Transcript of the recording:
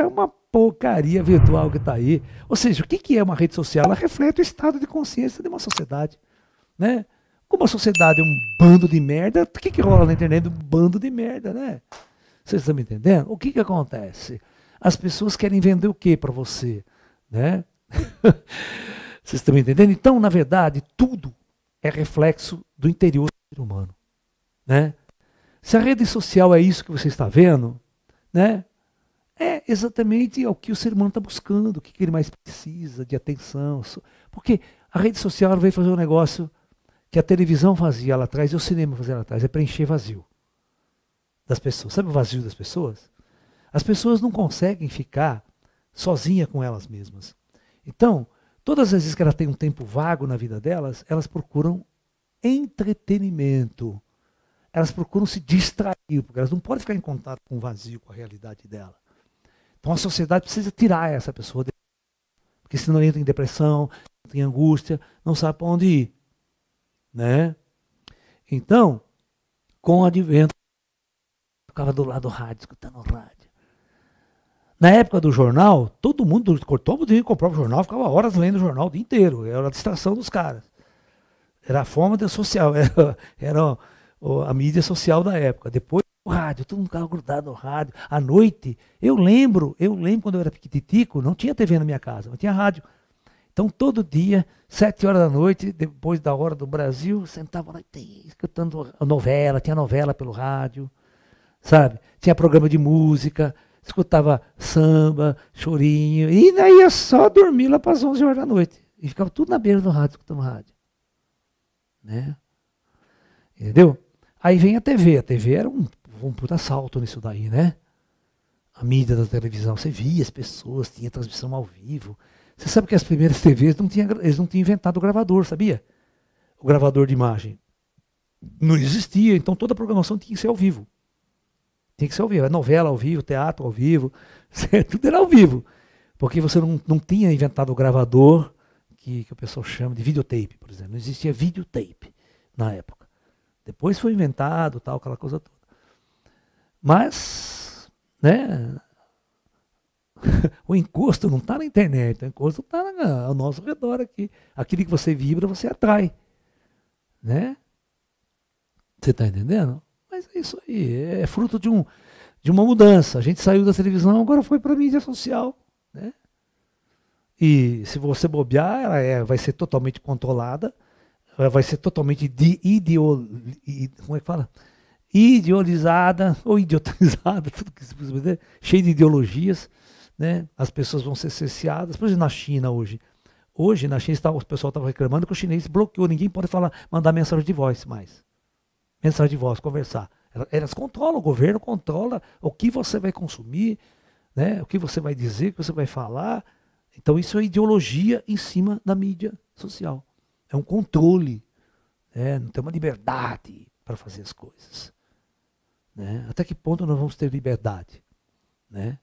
é uma porcaria virtual que está aí. Ou seja, o que, que é uma rede social? Ela reflete o estado de consciência de uma sociedade. Né? Como a sociedade é um bando de merda, o que, que rola na internet? Um bando de merda, né? Vocês estão me entendendo? O que, que acontece? As pessoas querem vender o que para você? Né? Vocês estão me entendendo? Então, na verdade, tudo é reflexo do interior do ser humano. Né? Se a rede social é isso que você está vendo, né? É exatamente o que o ser humano está buscando, o que ele mais precisa de atenção. Porque a rede social veio fazer um negócio que a televisão fazia lá atrás e o cinema fazia lá atrás, é preencher vazio das pessoas. Sabe o vazio das pessoas? As pessoas não conseguem ficar sozinha com elas mesmas. Então, todas as vezes que ela tem um tempo vago na vida delas, elas procuram entretenimento. Elas procuram se distrair, porque elas não podem ficar em contato com o vazio, com a realidade dela. Então a sociedade precisa tirar essa pessoa, dele, porque senão entra em depressão, tem angústia, não sabe para onde ir. Né? Então, com o advento, eu ficava do lado do rádio, escutando o rádio. Na época do jornal, todo mundo cortou o dia comprou o jornal, ficava horas lendo o jornal o dia inteiro. Era a distração dos caras. Era a forma de social, era, era a mídia social da época. Depois rádio, todo mundo ficava grudado no rádio. À noite, eu lembro, eu lembro quando eu era pequititico, não tinha TV na minha casa, mas tinha rádio. Então, todo dia, sete horas da noite, depois da hora do Brasil, sentava lá, escutando novela, tinha novela pelo rádio, sabe? Tinha programa de música, escutava samba, chorinho, e daí ia só dormir lá para as onze horas da noite. E ficava tudo na beira do rádio, escutando rádio. Né? Entendeu? Aí vem a TV. A TV era um um puta salto nisso daí, né? A mídia da televisão, você via as pessoas, tinha transmissão ao vivo. Você sabe que as primeiras TVs não tinha, eles não tinham inventado o gravador, sabia? O gravador de imagem. Não existia, então toda a programação tinha que ser ao vivo. Tinha que ser ao vivo. É novela ao vivo, teatro ao vivo, tudo era ao vivo. Porque você não, não tinha inventado o gravador, que, que o pessoal chama de videotape, por exemplo. Não existia videotape na época. Depois foi inventado, tal, aquela coisa toda. Mas, né? o encosto não está na internet, o encosto está ao nosso redor aqui. Aquilo que você vibra, você atrai. Né? Você está entendendo? Mas é isso aí, é fruto de, um, de uma mudança. A gente saiu da televisão, agora foi para a mídia social. Né? E se você bobear, ela é, vai ser totalmente controlada, ela vai ser totalmente de ideolo, como é que fala? ideologizada ou idiotizada, tudo que se puder, cheia de ideologias, né? As pessoas vão ser cerceadas. Por exemplo, na China hoje. Hoje, na China, está, o pessoal estava reclamando que o chinês bloqueou, ninguém pode falar, mandar mensagem de voz mais. Mensagem de voz, conversar. Elas controlam, o governo controla o que você vai consumir, né? o que você vai dizer, o que você vai falar. Então, isso é ideologia em cima da mídia social. É um controle. Né? Não tem uma liberdade para fazer as coisas. Né? Até que ponto nós vamos ter liberdade? Né?